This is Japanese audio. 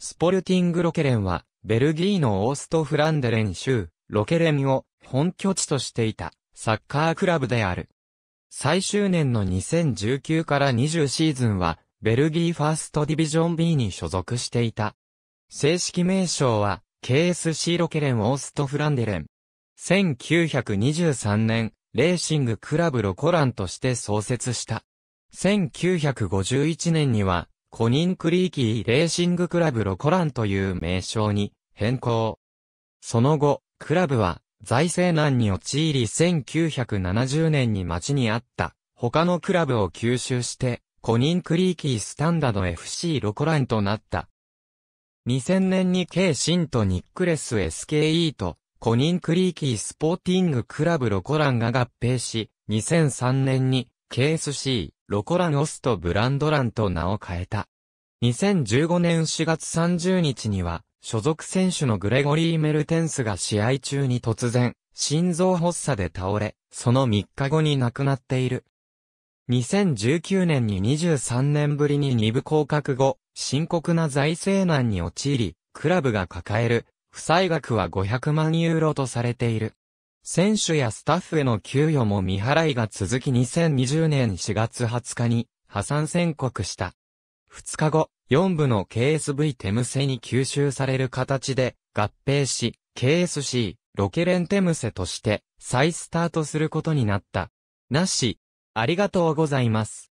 スポルティング・ロケレンは、ベルギーのオーストフランデレン州、ロケレンを本拠地としていたサッカークラブである。最終年の2019から20シーズンは、ベルギーファーストディビジョン B に所属していた。正式名称は、KSC ロケレンオーストフランデレン。1923年、レーシングクラブロコランとして創設した。1951年には、コニンクリーキーレーシングクラブロコランという名称に変更。その後、クラブは財政難に陥り1970年に町にあった他のクラブを吸収してコニンクリーキースタンダード FC ロコランとなった。2000年に K シンとニックレス SKE とコニンクリーキースポーティングクラブロコランが合併し、2003年にケース C、ロコランオスとブランドランと名を変えた。2015年4月30日には、所属選手のグレゴリー・メルテンスが試合中に突然、心臓発作で倒れ、その3日後に亡くなっている。2019年に23年ぶりに2部降格後、深刻な財政難に陥り、クラブが抱える、負債額は500万ユーロとされている。選手やスタッフへの給与も未払いが続き2020年4月20日に破産宣告した。2日後、4部の KSV テムセに吸収される形で合併し、KSC、ロケレンテムセとして再スタートすることになった。なし、ありがとうございます。